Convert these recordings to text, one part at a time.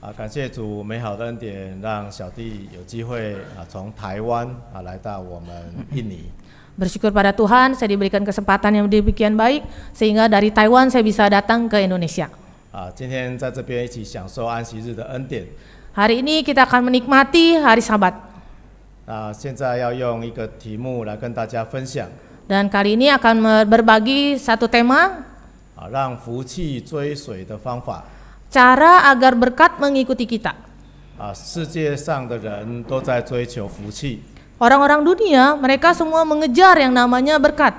啊，感谢主美好的恩典，让小弟有机会啊从台湾啊来到我们印尼。Bersyukur pada Tuhan, saya diberikan kesempatan yang demikian baik sehingga dari Taiwan saya bisa datang ke Indonesia. Ah, hari ini kita akan menikmati hari Sabat. Ah, Dan kali ini akan berbagi satu tema. Ah, cara agar berkat mengikuti kita. Orang-orang dunia mereka semua mengejar yang namanya berkat.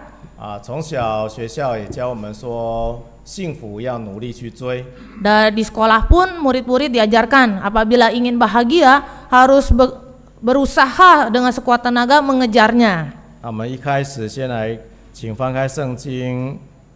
Dari di sekolah pun murid-murid diajarkan apabila ingin bahagia harus berusaha dengan sekuat tenaga mengejarnya. 那我们一开始先来，请翻开圣经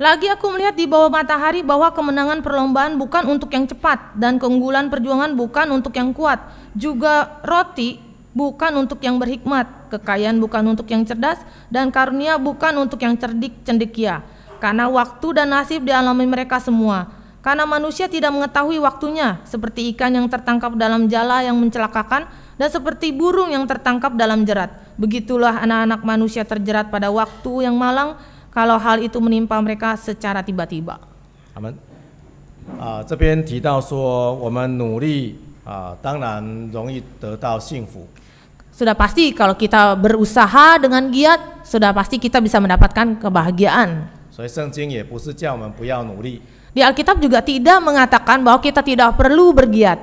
Lagi aku melihat di bawah matahari bahwa kemenangan perlombaan bukan untuk yang cepat dan keunggulan perjuangan bukan untuk yang kuat. Juga roti bukan untuk yang berhikmat, kekayaan bukan untuk yang cerdas dan karunia bukan untuk yang cerdik cendekia. Karena waktu dan nasib dialami mereka semua. Karena manusia tidak mengetahui waktunya, seperti ikan yang tertangkap dalam jala yang mencelakakan dan seperti burung yang tertangkap dalam jerat. Begitulah anak-anak manusia terjerat pada waktu yang malang kalau hal itu menimpa mereka secara tiba-tiba. Amin. Uh, Sudah pasti kalau kita berusaha dengan giat, sudah pasti kita bisa mendapatkan kebahagiaan. di Alkitab juga tidak mengatakan bahwa kita tidak perlu bergiat.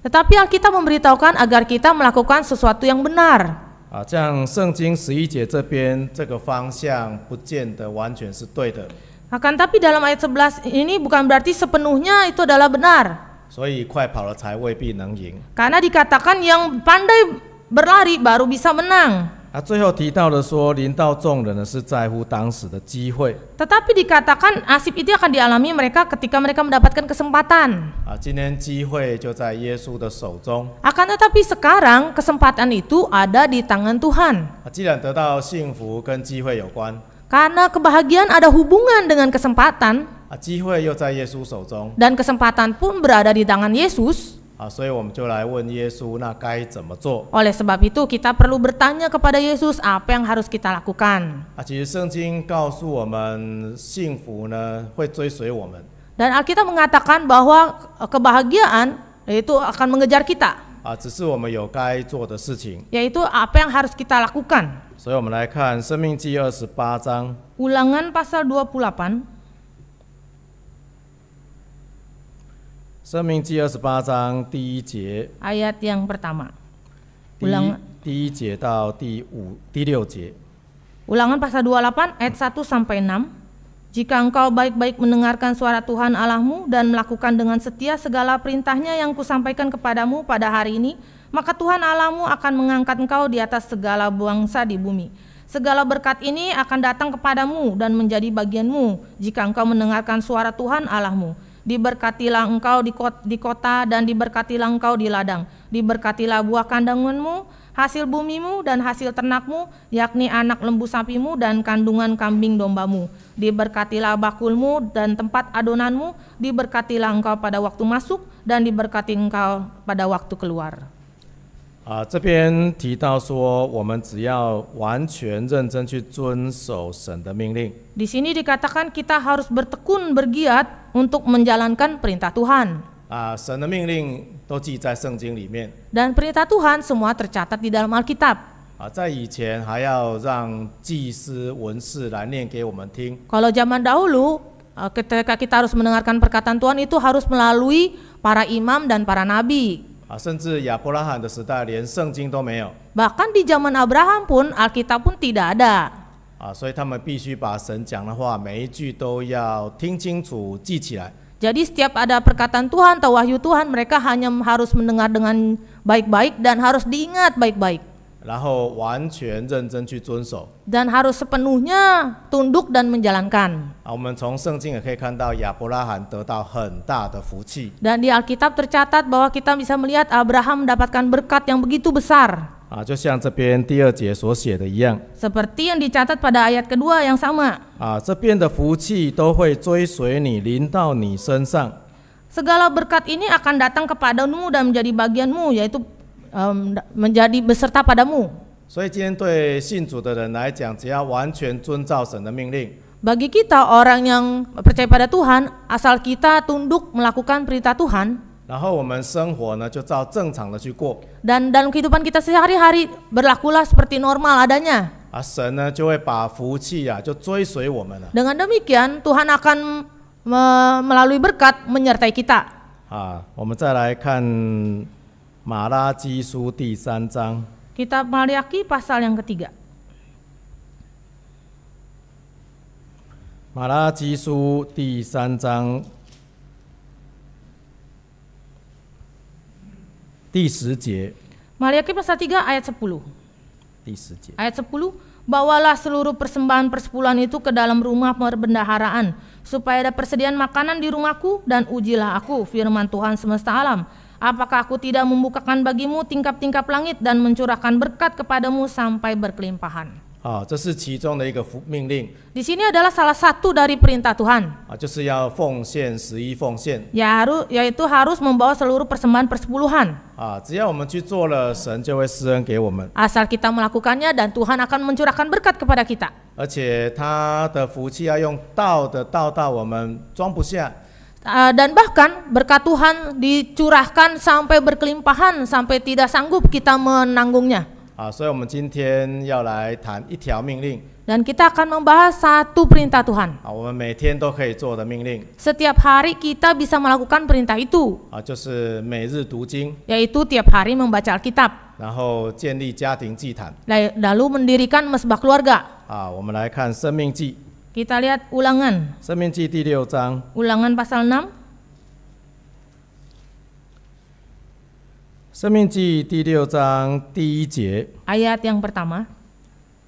Tetapi Alkitab memberitahukan agar kita melakukan sesuatu yang benar. 啊，像圣经十一节这边这个方向不见得完全是对的。akan tapi dalam ayat 11 ini bukan berarti sepenuhnya itu adalah benar. 所以快跑了才未必能赢。Karena dikatakan yang pandai berlari baru bisa menang. 啊，最后提到的说，临到众人呢是在乎当时的机会。Tetapi dikatakan asib itu akan dialami mereka ketika mereka mendapatkan kesempatan. tetapi sekarang kesempatan itu ada di tangan Tuhan. Karena kebahagiaan ada hubungan dengan kesempatan. Dan kesempatan pun berada di tangan Yesus. Oleh sebab itu kita perlu bertanya kepada Yesus apa yang harus kita lakukan. Dan Alkitab mengatakan bahwa kebahagiaan itu akan mengejar kita. Yaitu apa yang harus kita lakukan. pasal 28 ayat yang pertama. Di, Ulang Ulangan pasal 28 ayat 1 sampai 6. Jika engkau baik-baik mendengarkan suara Tuhan Allahmu dan melakukan dengan setia segala perintahnya yang kusampaikan kepadamu pada hari ini, maka Tuhan Allahmu akan mengangkat engkau di atas segala bangsa di bumi. Segala berkat ini akan datang kepadamu dan menjadi bagianmu jika engkau mendengarkan suara Tuhan Allahmu diberkatilah engkau di kota, di kota dan diberkatilah engkau di ladang. Diberkatilah buah kandunganmu, hasil bumimu dan hasil ternakmu, yakni anak lembu sapimu dan kandungan kambing dombamu. Diberkatilah bakulmu dan tempat adonanmu, diberkatilah engkau pada waktu masuk dan diberkati engkau pada waktu keluar. 啊，这边提到说，我们只要完全认真去遵守神的命令。Di sini dikatakan kita harus bertekun bergiat untuk menjalankan perintah Tuhan. 啊，神的命令都记在圣经里面。Dan perintah Tuhan semua tercatat di dalam Alkitab. 啊，在以前还要让祭司、文士来念给我们听。Kalau zaman dahulu, eh, ketika kita harus mendengarkan perkataan Tuhan itu harus melalui para imam dan para nabi bahkan di zaman Abraham pun Alkitab pun tidak ada. Jadi setiap ada perkataan Tuhan atau wahyu Tuhan, mereka hanya harus mendengar dengan baik-baik dan harus diingat baik-baik dan harus sepenuhnya tunduk dan menjalankan. Dan di Alkitab tercatat bahwa kita bisa melihat Abraham mendapatkan berkat yang begitu besar. Seperti yang dicatat pada ayat kedua yang sama. Segala berkat ini akan datang kepadamu dan menjadi bagianmu, yaitu menjadi beserta padamu. bagi kita orang yang percaya pada Tuhan, asal kita tunduk melakukan perintah Tuhan. Dan dalam kehidupan kita sehari-hari berlakulah seperti normal adanya. 啊，神呢就会把福气啊，就追随我们了。Dengan demikian Tuhan akan me melalui berkat menyertai kita. 马拉基书第三章。Kitab Maliaki pasal yang ketiga. Mara Jisu di Sanjang di Sijie. Maliaki pasal 3 ayat 10. Di Sijie. Ayat 10. Bawalah seluruh persembahan persepuluhan itu ke dalam rumah perbendaharaan, supaya ada persediaan makanan di rumahku dan ujilah aku firman Tuhan semesta alam Apakah aku tidak membukakan bagimu tingkap-tingkap langit dan mencurahkan berkat kepadamu sampai berkelimpahan? Di sini adalah salah satu dari perintah Tuhan. Ah, ya, harus yaitu harus membawa seluruh persembahan persepuluhan. Ah, Asal kita melakukannya dan Tuhan akan mencurahkan berkat kepada kita. 而且他的福气要用道的道道我们装不下。Ah, dan bahkan berkat Tuhan dicurahkan sampai berkelimpahan sampai tidak sanggup kita menanggungnya. Ah, dan kita akan membahas satu perintah Tuhan. Setiap hari kita bisa melakukan perintah itu. Ah, yaitu tiap hari membaca Alkitab. Lalu mendirikan mesbah keluarga. Ah, kita lihat ulangan. Ulangan pasal 6. 生命记第六章第一节。Ayat yang pertama.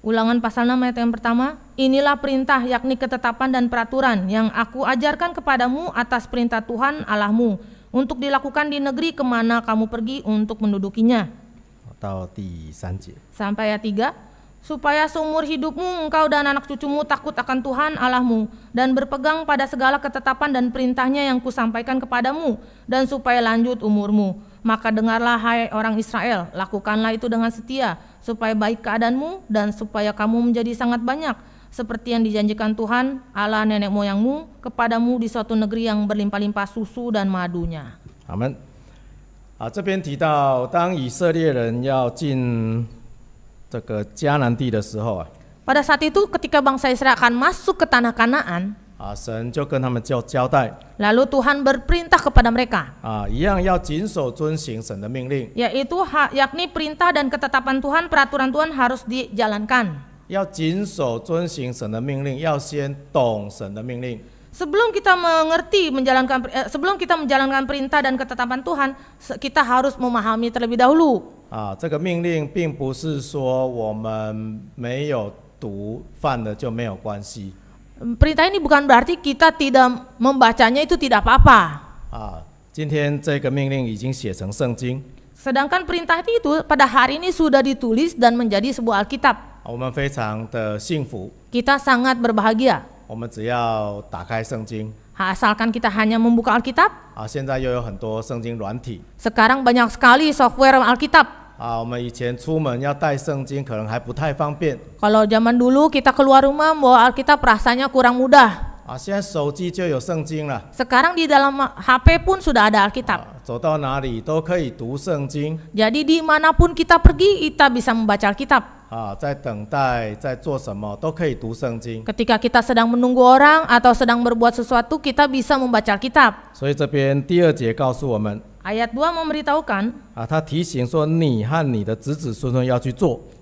Ulangan pasal 6 ayat yang pertama, inilah perintah yakni ketetapan dan peraturan yang aku ajarkan kepadamu atas perintah Tuhan Allahmu untuk dilakukan di negeri kemana kamu pergi untuk mendudukinya. Sampai ayat 3 supaya seumur hidupmu engkau dan anak cucumu takut akan Tuhan Allahmu dan berpegang pada segala ketetapan dan perintahnya yang kusampaikan kepadamu dan supaya lanjut umurmu. Maka dengarlah hai orang Israel, lakukanlah itu dengan setia supaya baik keadaanmu dan supaya kamu menjadi sangat banyak seperti yang dijanjikan Tuhan Allah nenek moyangmu kepadamu di suatu negeri yang berlimpah-limpah susu dan madunya. Amin. 啊，这边提到，当以色列人要进这个迦南地的时候啊，pada saat itu ketika bangsa Israel akan masuk ke tanah Kanaan, 啊，神就跟他们交交代 lalu Tuhan berperintah kepada mereka, 啊，一样要谨守遵行神的命令，yaitu ha- yakni perintah dan ketetapan Tuhan, peraturan Tuhan harus dijalankan. 要谨守遵行神的命令，要先懂神的命令。Sebelum kita mengerti menjalankan eh, sebelum kita menjalankan perintah dan ketetapan Tuhan, kita harus memahami terlebih dahulu. 啊，这个命令并不是说我们没有读犯了就没有关系。Perintah ini bukan berarti kita tidak membacanya itu tidak apa-apa. Ah, perintah itu pada hari ini sudah ditulis dan menjadi sebuah Alkitab. 我们非常的幸福。Kita sangat berbahagia. 我们只要打开圣经。Asalkan kita hanya membuka Alkitab. Sekarang banyak sekali software Alkitab. Kalau zaman dulu kita keluar rumah bawa Alkitab rasanya kurang mudah. 啊，现在手机就有圣经了。Sekarang di dalam HP pun sudah ada Alkitab. mana pun kita pergi, kita bisa membaca Alkitab. kita sedang menunggu orang atau sedang berbuat sesuatu, kita bisa membaca Alkitab. Ayat 2 memberitahukan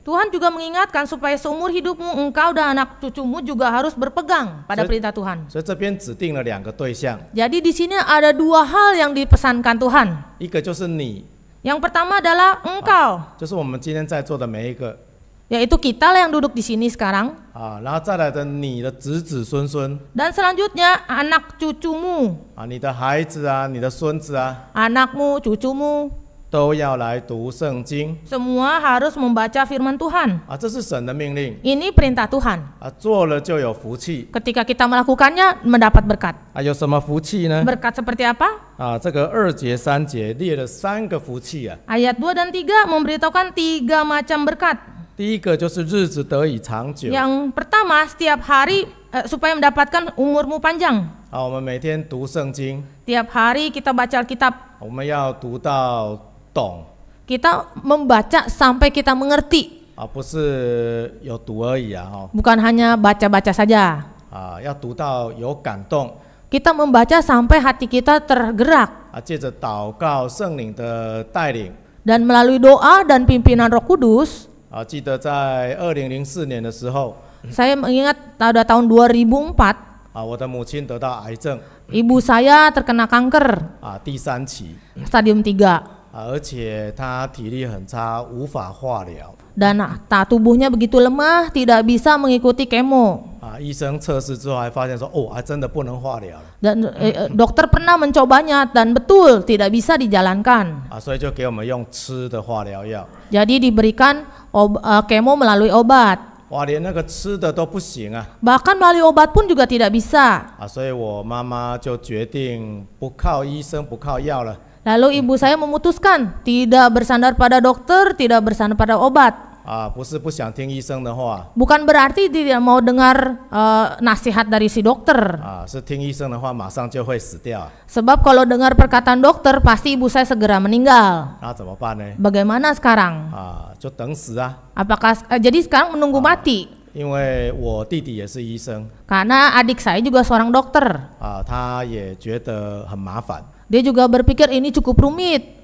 Tuhan juga mengingatkan supaya seumur hidupmu engkau dan anak cucumu juga harus berpegang pada perintah Tuhan. Jadi di sini ada dua hal yang dipesankan Tuhan. Yang pertama adalah engkau yaitu kita lah yang duduk di sini sekarang. Ah, dan selanjutnya anak cucumu. Ah, Anakmu, cucumu. Semua harus membaca firman Tuhan. Ah, Ini perintah Tuhan. Ketika kita melakukannya mendapat berkat. berkat seperti apa? Ayat 2 dan 3 memberitahukan tiga macam berkat. Yang pertama setiap hari eh, supaya mendapatkan umurmu panjang. hari kita baca Alkitab. Kita membaca sampai kita mengerti. Bukan hanya baca-baca saja. membaca sampai hati kita tergerak. Dan melalui doa dan pimpinan Roh Kudus. 啊，记得在二零零四年的时候，saya mengingat pada tahun 2004啊，我的母亲得到癌症。Ibu saya terkena kanker. 啊，第三期。Stadium 3. 啊，而且她体力很差，无法化疗。Dan tak tubuhnya begitu lemah, tidak bisa mengikuti kemo. 啊，医生测试之后还发现说，哦，还真的不能化疗。Dan eh, eh, dokter pernah mencobanya dan betul tidak bisa dijalankan. 啊，所以就给我们用吃的化疗药。Jadi diberikan ob, uh, kemo melalui obat. Bahkan melalui obat pun juga tidak bisa. Lalu ibu saya memutuskan tidak bersandar pada dokter, tidak bersandar pada obat. Bukan berarti tidak mau dengar uh, nasihat dari si dokter. Ah, Sebab kalau dengar perkataan dokter pasti ibu saya segera meninggal. Bagaimana sekarang? Ah, Apakah uh, jadi sekarang menunggu mati? Karena adik saya juga seorang dokter. Dia juga berpikir ini cukup rumit.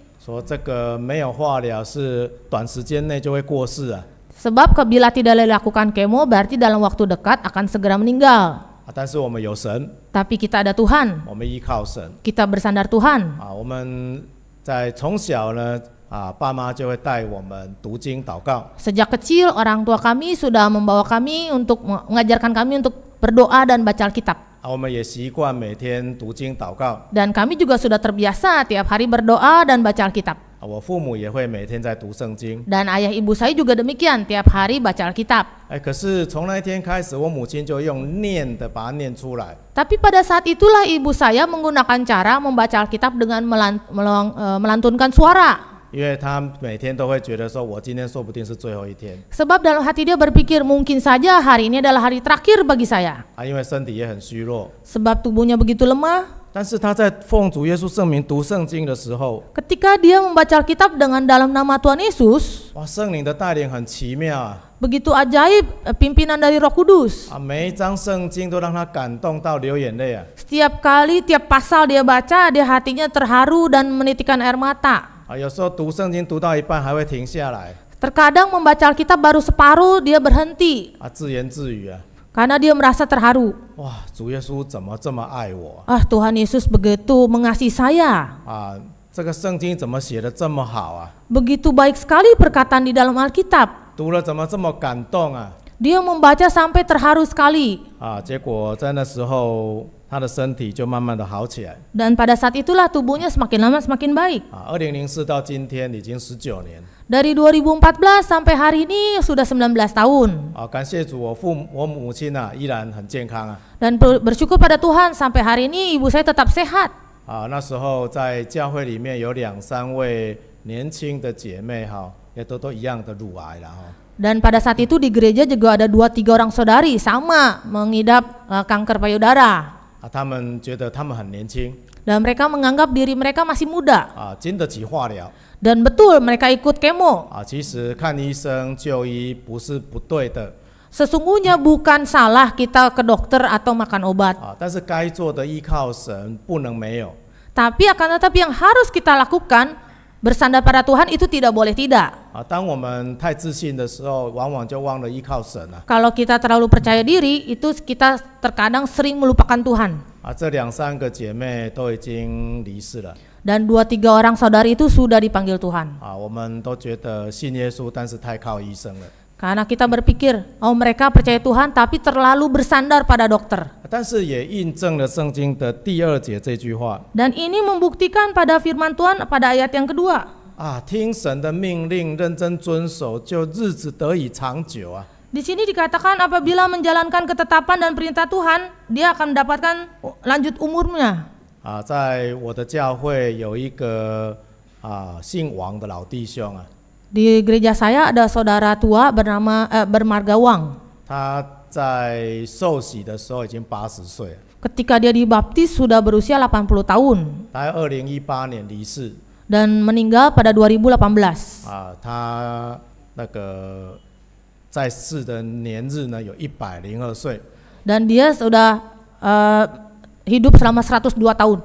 Sebab bila tidak dilakukan kemo berarti dalam waktu dekat akan segera meninggal. Tapi kita ada Tuhan. Kita bersandar Tuhan. Tuhan。啊，我们在从小呢，啊，爸妈就会带我们读经祷告。Sejak kecil orang tua kami sudah membawa kami untuk mengajarkan kami untuk berdoa dan baca Alkitab. Dan kami juga sudah terbiasa tiap hari berdoa dan baca Alkitab. Dan ayah ibu saya juga demikian tiap hari baca Alkitab. Tapi pada saat itulah ibu saya menggunakan cara membaca Alkitab dengan eh, melantunkan suara. Sebab dalam hati dia berpikir mungkin saja hari ini adalah hari terakhir bagi saya. tubuhnya begitu lemah. ketika dia membaca Alkitab dengan dalam nama Tuhan Yesus，哇，圣灵的带领很奇妙啊。begitu ajaib eh, pimpinan dari Roh Kudus. Setiap kali tiap pasal dia baca, dia hatinya terharu dan menitikan air mata. 啊，有时候读圣经读到一半还会停下来。Terkadang membaca Alkitab baru separuh dia berhenti. 啊，自言自语啊。Karena dia merasa terharu. Wah, Ah, Tuhan Yesus begitu mengasihi saya. Begitu baik sekali perkataan di dalam Alkitab. 读了怎么这么感动啊？dia membaca sampai terharu sekali. Ah, Dan pada saat itulah tubuhnya semakin lama semakin baik. Ah, 2004 2014 sampai hari ini sudah 19 tahun. Ah, 感谢主，我父我母亲啊依然很健康啊。Dan bersyukur pada Tuhan sampai hari ini ibu saya tetap sehat. Ah, 那时候在教会里面有两三位年轻的姐妹哈，也都都一样的乳癌了哈。dan pada saat itu di gereja juga ada dua tiga orang saudari sama mengidap uh, kanker payudara. Dan mereka menganggap diri mereka masih muda. Dan betul mereka ikut kemo. Sesungguhnya bukan salah kita ke dokter atau makan obat. Tapi akan tetapi yang harus kita lakukan bersandar pada Tuhan itu tidak boleh tidak. Kalau kita terlalu percaya diri, itu kita terkadang sering melupakan Tuhan. Dan dua tiga orang saudari itu sudah dipanggil Tuhan. Karena kita berpikir, oh mereka percaya Tuhan tapi terlalu bersandar pada dokter. Dan ini membuktikan pada firman Tuhan pada ayat yang kedua. Ah, sini dikatakan apabila menjalankan ketetapan dan perintah Tuhan, dia akan mendapatkan lanjut umurnya. Ah, di gereja saya ada saudara tua bernama eh, bermarga Wang. Ketika dia dibaptis sudah berusia 80 tahun. Dan meninggal pada 2018. Ah, 他那个在世的年日呢有102 dia sudah uh, hidup selama 102 tahun.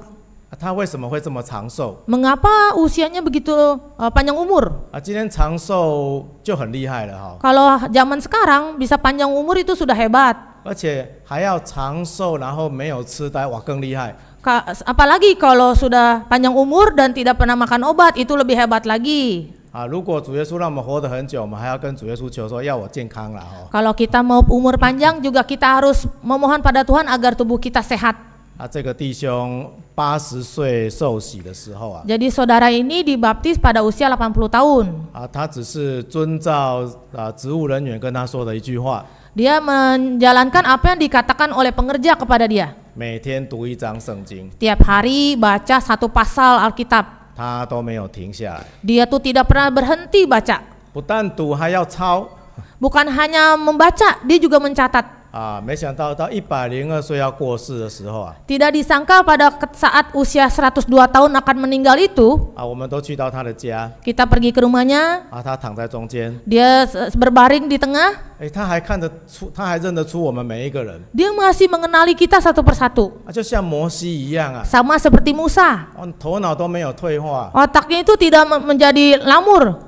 他为什么会这么长寿？Mengapa usianya begitu uh, panjang umur? 啊，今天长寿就很厉害了哈。Kalau zaman sekarang bisa panjang umur itu sudah hebat. 而且还要长寿，然后没有痴呆，哇，更厉害。Apalagi kalau sudah panjang umur dan tidak pernah makan obat itu lebih hebat lagi. 啊，如果主耶稣让我们活得很久，我们还要跟主耶稣求说，要我健康了哦。Kalau kita mau umur panjang juga kita harus memohon pada Tuhan agar tubuh kita sehat. 啊，这个弟兄八十岁受洗的时候啊，jadi saudara ini dibaptis pada usia 80 tahun. 啊，他只是遵照啊职务人员跟他说的一句话。Dia menjalankan apa yang dikatakan oleh pengerja kepada dia. hari baca satu pasal Alkitab. tuh tidak pernah berhenti baca. hanya membaca, dia juga mencatat. 啊，没想到到一百零二岁要过世的时候啊，tidak disangka pada saat usia 102 tahun akan meninggal itu kita pergi ke rumahnya dia berbaring di tengah 哎，他还看得出，他还认得出我们每一个人。Dia masih mengenali kita satu persatu. seperti Musa. tak itu tidak menjadi lamur.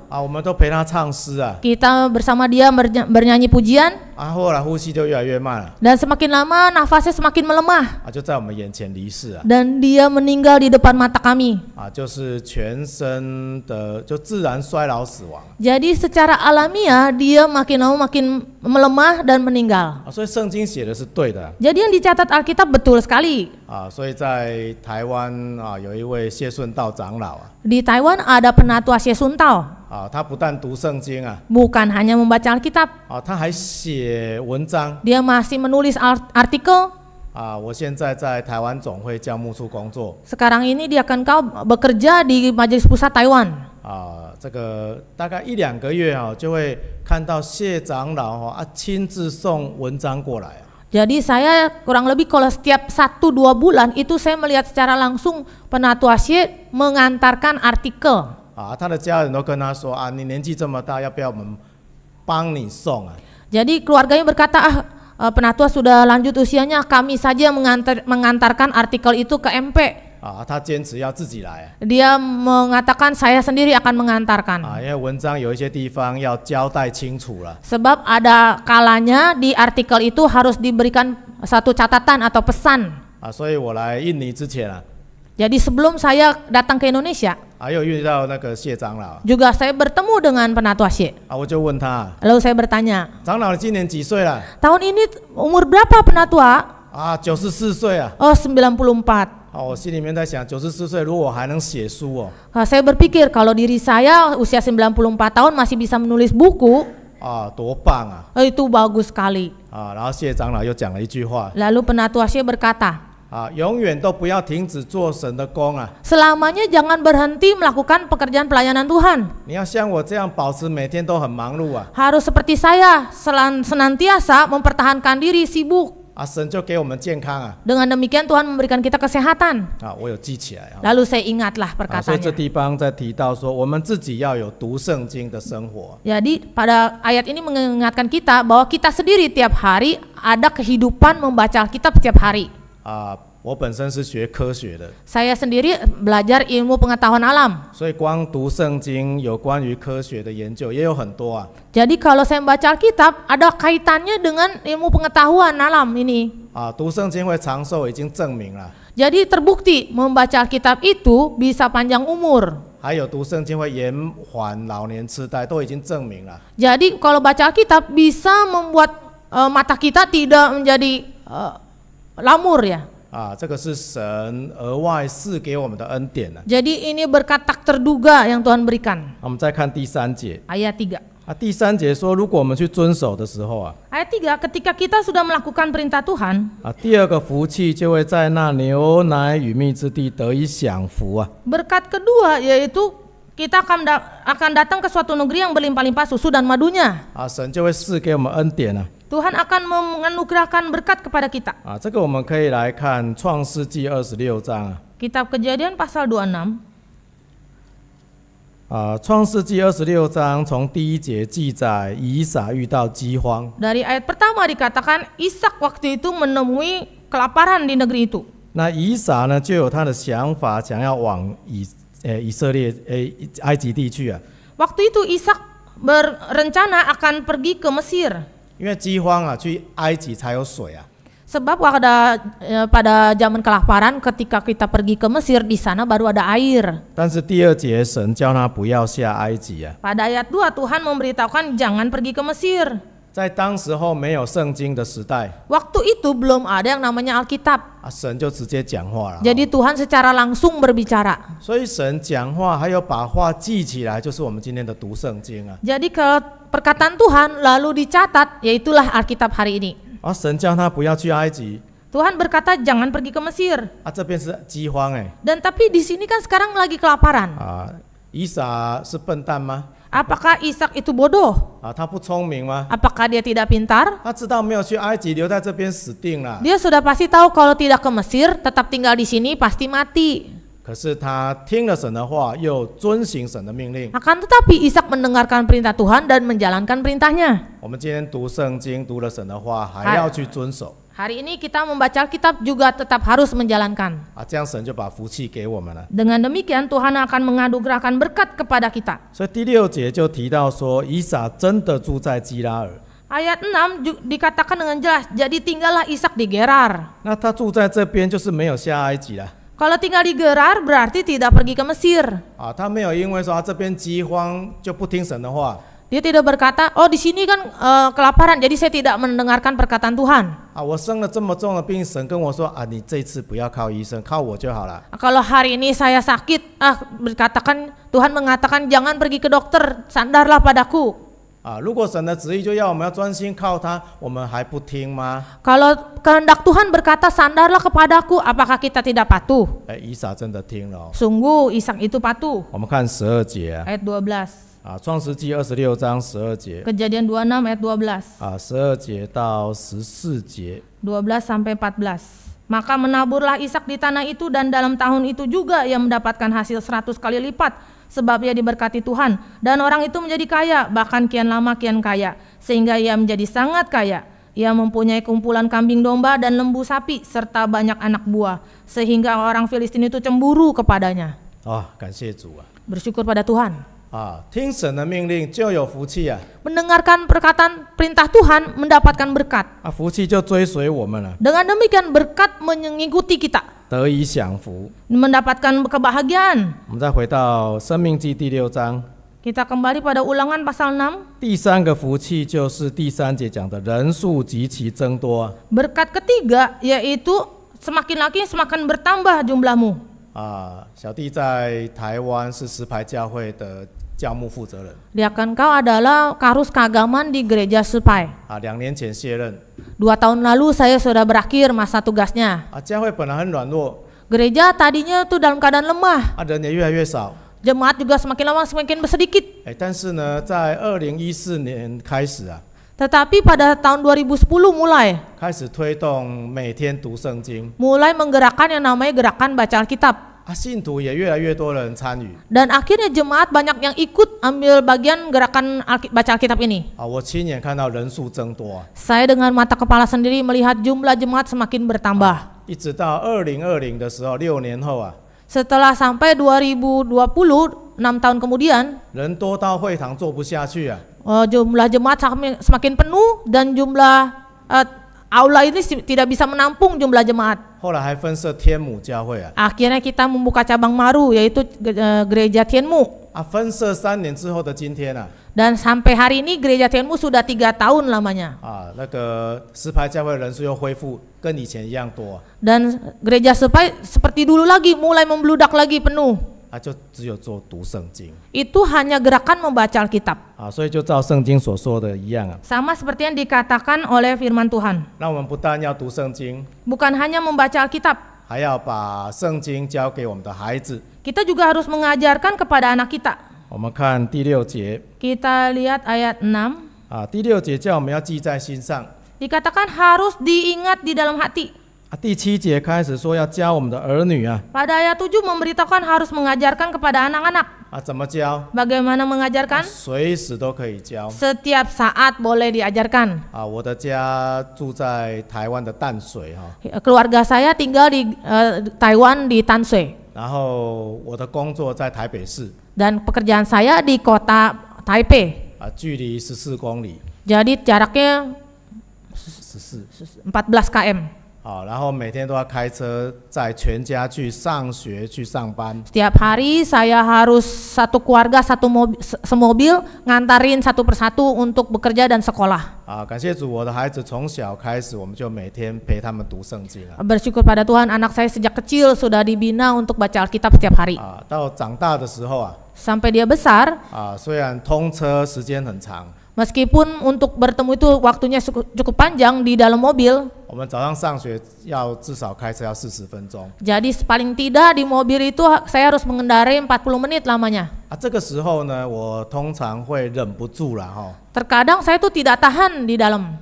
bersama dia bernyanyi pujian. 啊，后来呼吸就越来越慢了。Dan semakin lama nafasnya semakin melemah. dia meninggal di depan mata kami. 就是全身的就自然衰老死亡。Jadi secara alamiah dia makin lama makin melemah dan meninggal. Ah, yang dicatat Alkitab betul sekali. Ah, di Taiwan ada penatua Xie Sun dia hanya membaca Alkitab. dia masih menulis artikel. Ah, Sekarang ini dia akan kau bekerja di Majelis Pusat Taiwan. Ah, saya kurang lebih kalau setiap satu dua bulan itu saya melihat secara langsung penatua Xie mengantarkan artikel. Ah, keluarganya berkata ah uh, penatua sudah lanjut usianya, kami saja mengantar, mengantarkan artikel itu ke MP. dia mengatakan saya sendiri akan mengantarkan. Ah, Sebab ada kalanya di artikel itu harus diberikan satu catatan atau pesan. Jadi sebelum saya datang ke Indonesia. Juga saya bertemu dengan penatua Xie. Lalu saya bertanya, tahun ini umur berapa penatua? Ah, 94 Oh, 94. Ah, 啊，我心里面在想，九十四岁如果我还能写书哦。啊，saya berpikir kalau diri saya usia 94 tahun masih bisa menulis buku. 啊，多棒啊！itu bagus sekali. Ah, lalu penatua Xie berkata. Selamanya jangan berhenti melakukan pekerjaan pelayanan Tuhan. harus seperti saya senantiasa mempertahankan diri sibuk. 啊，神就给我们健康啊！Dengan demikian Tuhan memberikan kita kesehatan. 啊，我有记起来啊。Lalu saya ingatlah perkataannya. Jadi pada ayat ini mengingatkan kita bahwa kita sendiri tiap hari ada kehidupan membaca Alkitab tiap hari saya sendiri belajar ilmu pengetahuan alam. Jadi, kalau saya membaca kitab ada kaitannya dengan ilmu pengetahuan alam ini. terbukti membaca kitab itu bisa panjang umur. 还有读圣经会延缓老年痴呆，都已经证明了。Jadi kalau baca kitab bisa membuat uh, mata kita tidak menjadi uh, lamur ya. Ah, Jadi ini berkat tak terduga yang Tuhan berikan. Ayat 3. Ayat 3 ketika kita sudah melakukan perintah Tuhan Berkat kedua yaitu kita akan akan datang ke suatu negeri yang berlimpah-limpah susu dan madunya. 啊，神就会赐给我们恩典啊。Tuhan akan menganugerahkan berkat kepada kita. Ah, Kitab Kejadian pasal 26. dari ayat pertama dikatakan Ishak waktu itu menemui kelaparan di negeri itu. Waktu itu Ishak berencana akan pergi ke Mesir. 因为饥荒啊，去埃及才有水啊。Sebab pada e, pada zaman kelaparan ketika kita pergi ke Mesir di sana baru ada air. 但是第二节神叫他不要下埃及啊。Pada ayat 2 Tuhan memberitahukan jangan pergi ke Mesir. 在当时候没有圣经的时代，waktu itu belum ada yang namanya Alkitab。啊，神就直接讲话了。Jadi Tuhan secara langsung berbicara。所以神讲话，还有把话记起来，就是我们今天的读圣经啊。Jadi kalau perkataan Tuhan lalu dicatat, yaitulah Alkitab hari ini。啊，神叫他不要去埃及。Tuhan berkata jangan pergi ke Mesir. Ah, Dan tapi di sini kan sekarang lagi kelaparan. Ah, Isa 是笨蛋吗? Apakah Ishak itu bodoh? Ah, Apakah dia tidak pintar? Dia sudah pasti tahu kalau tidak ke Mesir, tetap tinggal di sini pasti mati. Akan tetapi Ishak mendengarkan perintah Tuhan dan menjalankan perintahnya. Hari ini kita membaca kitab juga tetap harus menjalankan. Dengan demikian Tuhan akan mengadugerahkan berkat kepada kita. Ayat 6 dikatakan dengan jelas, jadi tinggallah Ishak di Gerar. Kalau tinggal di Gerar berarti tidak pergi ke Mesir. Ah, dia tidak berkata, "Oh, di sini kan uh, kelaparan, jadi saya tidak mendengarkan perkataan Tuhan." Ah, hari ini saya sakit, ah berkatakan Tuhan mengatakan jangan pergi ke dokter, sandarlah padaku. Kalau kehendak Tuhan berkata sandarlah kepadaku, apakah kita tidak patuh? Eh，Sungguh, Isang itu patuh. ayat 12. 啊，《创世纪》二十六章十二节，Kejadian enam ayat dua belas。啊，十二节到十四节。Dua belas sampai empat Maka menaburlah Ishak di tanah itu dan dalam tahun itu juga ia mendapatkan hasil seratus kali lipat sebab ia diberkati Tuhan dan orang itu menjadi kaya bahkan kian lama kian kaya sehingga ia menjadi sangat kaya. Ia mempunyai kumpulan kambing domba dan lembu sapi serta banyak anak buah sehingga orang Filistin itu cemburu kepadanya. Oh, kasih Bersyukur pada Tuhan. 啊，听神的命令就有福气啊！Mendengarkan perkataan perintah Tuhan mendapatkan berkat. demikian berkat mengikuti kita, kebahagiaan。我们再回到《生命记》第六章。kita kebahagiaan. kembali pada ulangan pasal 6. berkat ketiga yaitu semakin laki semakin bertambah jumlahmu. 啊，小弟在台湾是石牌教会的教牧负责人。Lia kau adalah karus kagaman di gereja Sipai. 啊，两年前卸任。Dua tahun lalu saya sudah berakhir masa tugasnya. 啊，教会本来很软弱。Gereja tadinya tuh dalam keadaan lemah. 啊，人也越来越少。Jemaat juga semakin lama semakin bersedikit. 哎，但是呢，在二零一四年开始啊。Tetapi pada tahun 2010 mulai mulai menggerakkan yang namanya gerakan baca Alkitab. 信徒也越来越多人参与。Dan akhirnya jemaat banyak yang ikut ambil bagian gerakan baca Alkitab ini. Saya dengan mata kepala sendiri melihat jumlah jemaat semakin bertambah. Setelah sampai 2020, 6 tahun kemudian, jumlah jemaat semakin penuh dan jumlah uh, Aula ini tidak bisa menampung jumlah jemaat. Akhirnya kita membuka cabang baru yaitu eh, gereja Tianmu. Dan sampai hari ini gereja Tianmu sudah tiga tahun lamanya. Dan gereja Sepai seperti dulu lagi mulai membludak lagi penuh. 他就只有做读圣经。Itu hanya gerakan membaca Alkitab. 啊，所以就照圣经所说的一样啊。Sama seperti yang dikatakan oleh firman Tuhan. 那我们不但要读圣经，bukan hanya membaca Alkitab. 还要把圣经教给我们的孩子。Kita juga harus mengajarkan kepada anak kita. 我们看第六节。Kita lihat ayat 6. 啊，第六节叫我们要记在心上。Dikatakan harus diingat di dalam hati. 第七节开始说要教我们的儿女啊。Pada ayat tujuh memberitahukan harus mengajarkan kepada anak-anak. 啊，怎么教？Bagaimana mengajarkan? 随时都可以教。Setiap saat boleh diajarkan. saya tinggal di eh, Taiwan di Tansei. 然后我的工作在台北市。Dan pekerjaan saya di kota Taipei。啊，距离十四公里。Jadi Taipei. 啊，距离十四公里。Jadi jaraknya 14 km. 啊，然后每天都要开车带全家去上学、去上班。Setiap hari saya harus satu keluarga satu mo semobil ngantarin satu persatu untuk bekerja dan sekolah。啊，感谢主，我的孩子从小开始，我们就每天陪他们读圣经 Bersyukur pada Tuhan anak saya sejak kecil sudah dibina untuk baca Alkitab setiap hari。啊，到长大的时候啊，sampai dia besar。啊，虽然通车时间很长。Meskipun untuk bertemu itu waktunya cukup panjang di dalam mobil. Jadi paling tidak di mobil itu saya harus mengendarai 40 menit lamanya. Terkadang saya itu tidak tahan di dalam.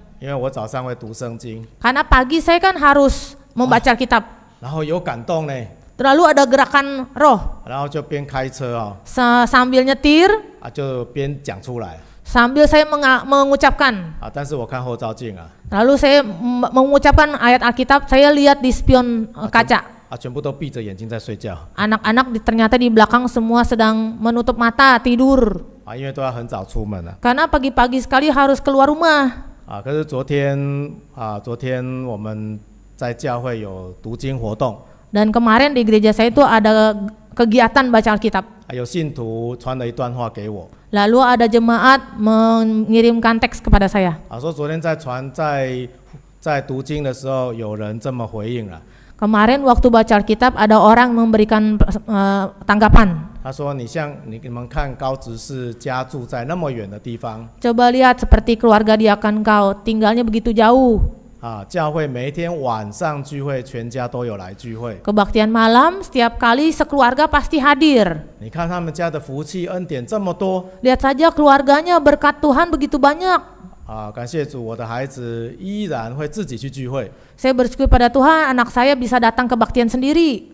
Karena pagi saya kan harus membaca ah, kitab. Terlalu ada gerakan roh. Sambil nyetir. 啊，就边讲出来。Sambil saya mengucapkan. Ah, Lalu saya mengucapkan ayat Alkitab, saya lihat di spion ah, eh, kaca. Anak-anak ternyata di belakang semua sedang menutup mata tidur. Ah, Karena pagi-pagi sekali harus keluar rumah. Ah, 可是昨天啊，昨天我们在教会有读经活动。Dan ah, kemarin di gereja saya itu ada kegiatan baca Alkitab. Ah, 有信徒传了一段话给我。Lalu ada jemaat mengirimkan teks kepada saya. Kemarin waktu baca Alkitab ada orang memberikan uh, tanggapan. Coba lihat seperti keluarga dia akan kau tinggalnya begitu jauh. Ah, 教会每天晚上聚会，全家都有来聚会。Kebaktian malam setiap kali sekeluarga pasti hadir. Lihat saja keluarganya berkat Tuhan begitu banyak. Saya bersyukur pada Tuhan, anak saya bisa datang kebaktian sendiri.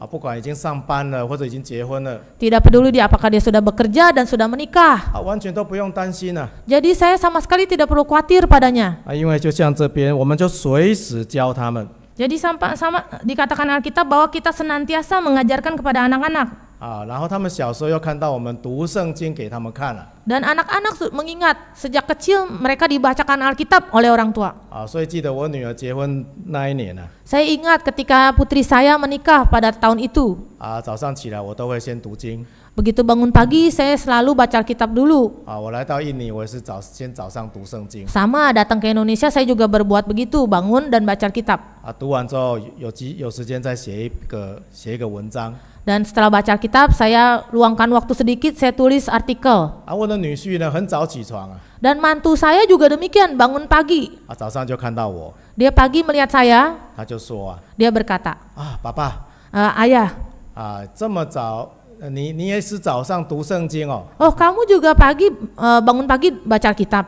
Tidak peduli dia apakah dia sudah bekerja dan sudah menikah. Jadi saya sama sekali tidak perlu khawatir padanya. Jadi sama sama dikatakan Alkitab bahwa kita senantiasa mengajarkan kepada anak-anak. Dan anak anak-anak mengingat sejak kecil mereka dibacakan Alkitab oleh orang tua. Saya ingat ketika putri saya menikah pada tahun itu. Begitu bangun pagi, saya selalu baca kitab dulu. Ah, Sama, datang ke Indonesia saya juga berbuat begitu, bangun dan baca kitab. Ah, dan setelah baca kitab, saya luangkan waktu sedikit, saya tulis artikel. Dan mantu saya juga demikian, bangun pagi. Dia pagi melihat saya. Dia berkata, ah, papa, ayah. Ah, Kamu juga pagi eh, bangun pagi baca kitab.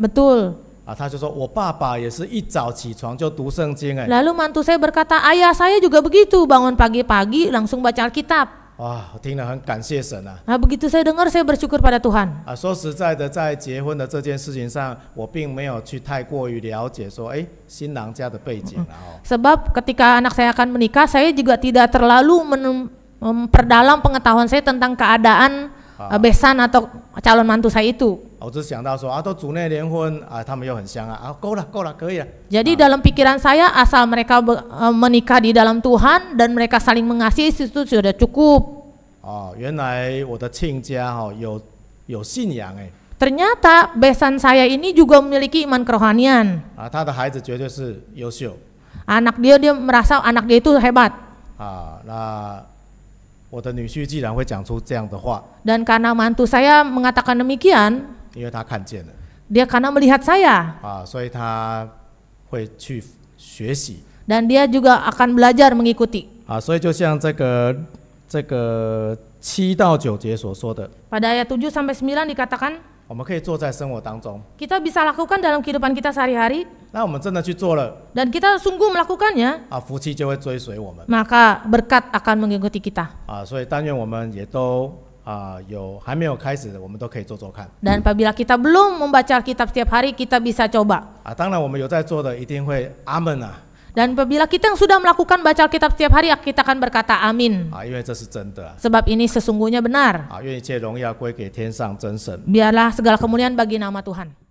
Betul. 啊，他就说我爸爸也是一早起床就读圣经哎。Lalu mantu saya berkata, ayah saya juga begitu, bangun pagi-pagi langsung baca Alkitab. 啊，我听了很感谢神啊！啊，begitu saya dengar saya bersyukur pada Tuhan。啊，说实在的，在结婚的这件事情上，我并没有去太过于了解说，哎，新郎家的背景啊。哦。Sebab ketika anak saya akan menikah, saya juga tidak terlalu memperdalam pengetahuan saya tentang keadaan Besan atau calon mantu saya itu. Jadi dalam pikiran saya asal mereka menikah di dalam Tuhan dan mereka saling mengasihi itu sudah cukup. Oh, besan saya ini juga memiliki iman kerohanian. Ah, anak dia dia merasa anak dia itu hebat. Ah, dan karena mantu saya mengatakan demikian, karena melihat saya. Dan dia juga akan belajar mengikuti. ayat tujuh sampai sembilan dikatakan, kita bisa lakukan dalam kehidupan kita sehari-hari. 那我们真的去做了，dan kita sungguh melakukannya, maka berkat akan mengikuti kita. Dan apabila kita belum membaca kitab setiap hari, kita bisa coba. apabila kita yang sudah melakukan baca kitab setiap hari, kita akan berkata amin. Sebab ini sesungguhnya benar. segala kemuliaan bagi nama Tuhan.